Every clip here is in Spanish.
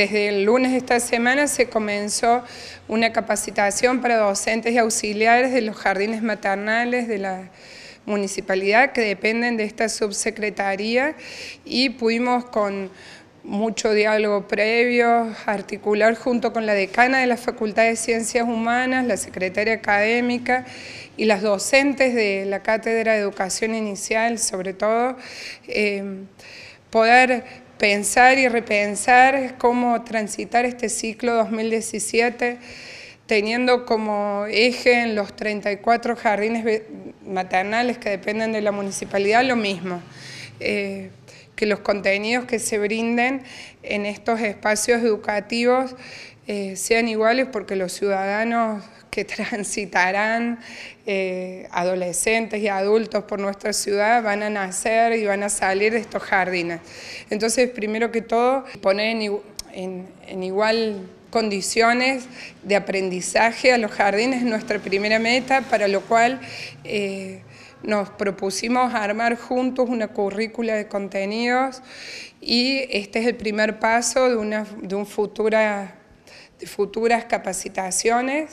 Desde el lunes de esta semana se comenzó una capacitación para docentes y auxiliares de los jardines maternales de la municipalidad que dependen de esta subsecretaría y pudimos con mucho diálogo previo, articular junto con la decana de la Facultad de Ciencias Humanas, la secretaria académica y las docentes de la Cátedra de Educación Inicial, sobre todo, eh, poder pensar y repensar cómo transitar este ciclo 2017 teniendo como eje en los 34 jardines maternales que dependen de la municipalidad lo mismo, eh, que los contenidos que se brinden en estos espacios educativos eh, sean iguales porque los ciudadanos que transitarán eh, adolescentes y adultos por nuestra ciudad van a nacer y van a salir de estos jardines. Entonces, primero que todo, poner en, igual condiciones de aprendizaje a los jardines es nuestra primera meta, para lo cual eh, nos propusimos armar juntos una currícula de contenidos y este es el primer paso de una, de un futura de futuras capacitaciones,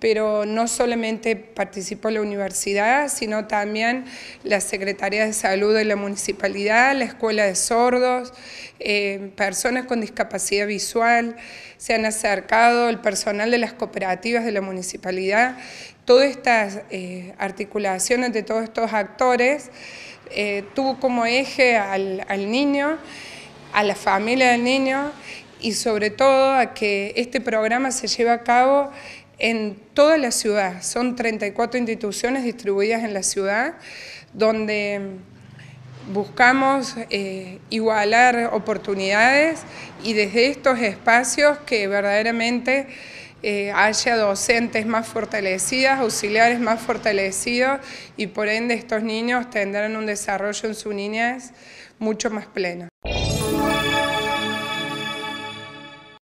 pero no solamente participó la universidad, sino también la Secretaría de Salud de la Municipalidad, la Escuela de Sordos, eh, personas con discapacidad visual, se han acercado el personal de las cooperativas de la Municipalidad. Todas estas eh, articulaciones de todos estos actores eh, tuvo como eje al niño, a la familia del niño y sobre todo a que este programa se lleve a cabo en toda la ciudad. Son 34 instituciones distribuidas en la ciudad donde buscamos eh, igualar oportunidades y desde estos espacios que verdaderamente eh, haya docentes más fortalecidas, auxiliares más fortalecidos y por ende estos niños tendrán un desarrollo en su niñez mucho más pleno.